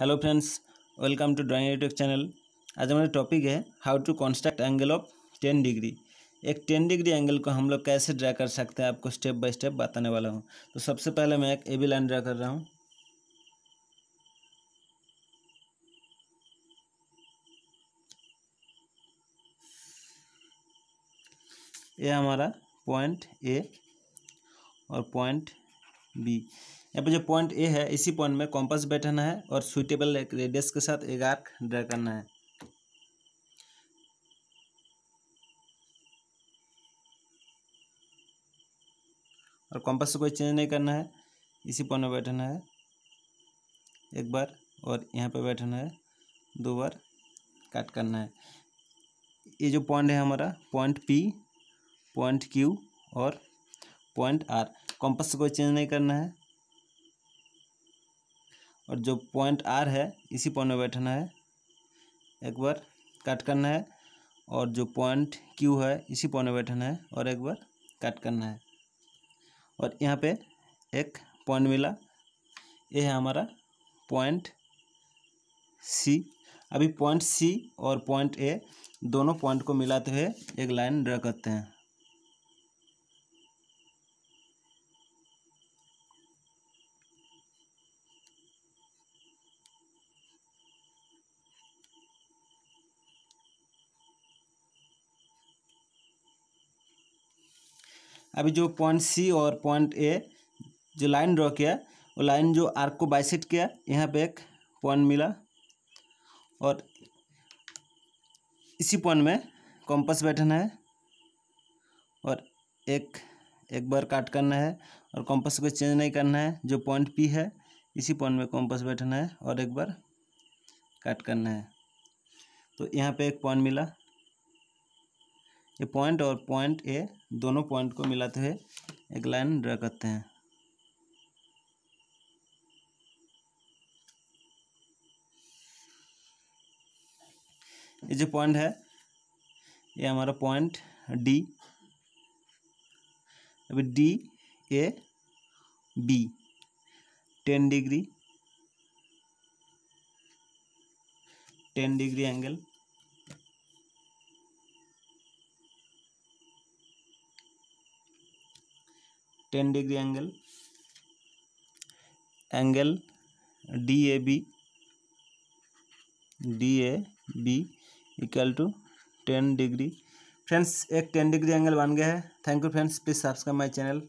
hello friends welcome to drawing YouTube channel आज हमारा topic है how to construct angle of ten degree एक ten degree angle को हम लोग कैसे ड्रा कर सकते हैं आपको स्टेप बाय स्टेप बताने वाला हूँ तो सबसे पहले मैं एक ए बी लाइन ड्रा कर रहा हूँ ये हमारा पॉइंट ए और पॉइंट बी यहाँ पर जो पॉइंट ए है इसी पॉइंट में कॉम्पस बैठाना है और सुइटेबल रेडियस के साथ एक आर्क ड्रा करना है और कॉम्पस से कोई चेंज नहीं करना है इसी पॉइंट में बैठाना है एक बार और यहाँ पे बैठाना है दो बार काट करना है ये जो पॉइंट है हमारा पॉइंट पी पॉइंट क्यू और पॉइंट आर कॉम्पस से कोई चेंज नहीं करना है और जो पॉइंट आर है इसी पॉइंट में बैठना है एक बार कट करना है और जो पॉइंट क्यू है इसी पॉइंट में बैठना है और एक बार कट करना है और यहाँ पे एक पॉइंट मिला ये है हमारा पॉइंट सी अभी पॉइंट सी और पॉइंट ए दोनों पॉइंट को मिलाते हुए एक लाइन ड्रा करते हैं अभी जो पॉइंट सी और पॉइंट ए जो लाइन ड्रॉ किया वो लाइन जो आर्क को बाइसेट किया यहाँ पे एक पॉइंट मिला और इसी पॉइंट में कॉम्पस बैठना है और एक एक बार काट करना है और कॉम्पस को चेंज नहीं करना है जो पॉइंट पी है इसी पॉइंट में कॉम्पस बैठना है और एक बार काट करना है तो यहाँ पे एक पॉइंट मिला ये पॉइंट और पॉइंट ए दोनों पॉइंट को मिलाते हुए एक लाइन ड्रा करते हैं ये जो पॉइंट है ये हमारा पॉइंट डी अभी D A B ten degree ten degree angle ten degree angle angle D A B D A B equal to ten degree friends एक टेन डिग्री एंगल बन गया है thank you friends please subscribe my channel